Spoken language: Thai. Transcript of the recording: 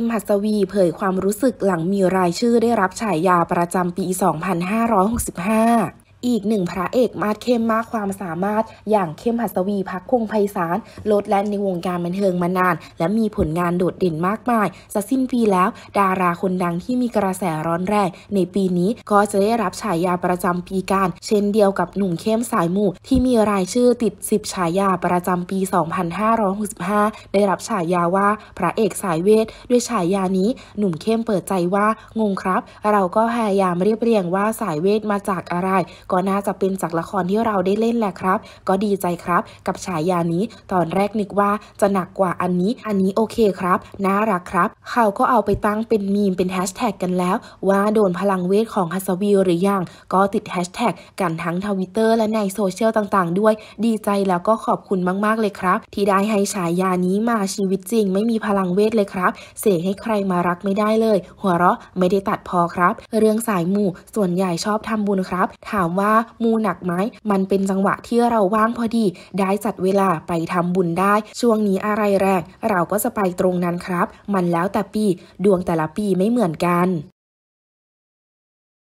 มหัสวีเผยความรู้สึกหลังมีรายชื่อได้รับฉายาประจำปี 2565อีกหนึ่งพระเอกมาดเข้มมากความสามารถอย่างเข้มหัสวีพักพงไพศาลลดแลนในวงการบันเทิงมานาน และมีผลงานโดดเด่นมากมาย จะสิ้นปีแล้ว ดาราคนดังที่มีกระแสร้อนแรง ในปีนี้ก็จะได้รับฉายาประจำปีการ เช่นเดียวกับหนุ่มเข้มสายหมู่ที่มีรายชื่อติด 10 ฉายาประจำปี 2565 ได้รับฉายาว่าพระเอกสายเวทด้วยฉายานี้หนุ่มเข้มเปิดใจว่างงครับ เราก็พยายามเรียบเรียงว่าสายเวทมาจากอะไรก็น่าจะเป็นจากละครที่เราได้เล่นแหละครับ ก็ดีใจครับกับฉายานี้ตอนแรกนึกว่าจะหนักกว่าอันนี้ อันนี้โอเคครับ น่ารักครับ เขาก็เอาไปตั้งเป็นมีมเป็นแฮชแท็กกันแล้ว ว่าโดนพลังเวทของฮัสวีหรือยังก็ติดแฮชแท็กกันทั้งทวิตเตอร์และในโซเชียลต่างๆ ด้วย ดีใจแล้วก็ขอบคุณมากๆเลยครับ ที่ได้ให้ฉายานี้มาชีวิตจริง ไม่มีพลังเวทเลยครับ เสกให้ใครมารักไม่ได้เลย หัวเราะไม่ได้ตัดพอครับ เรื่องสายหมู่ส่วนใหญ่ชอบทำบุญครับถามว่ามูหนักไหมมันเป็นจังหวะที่เราว่างพอดี ได้จัดเวลาไปทำบุญได้ ช่วงนี้อะไรแรง เราก็จะไปตรงนั้นครับ มันแล้วแต่ปี ดวงแต่ละปีไม่เหมือนกัน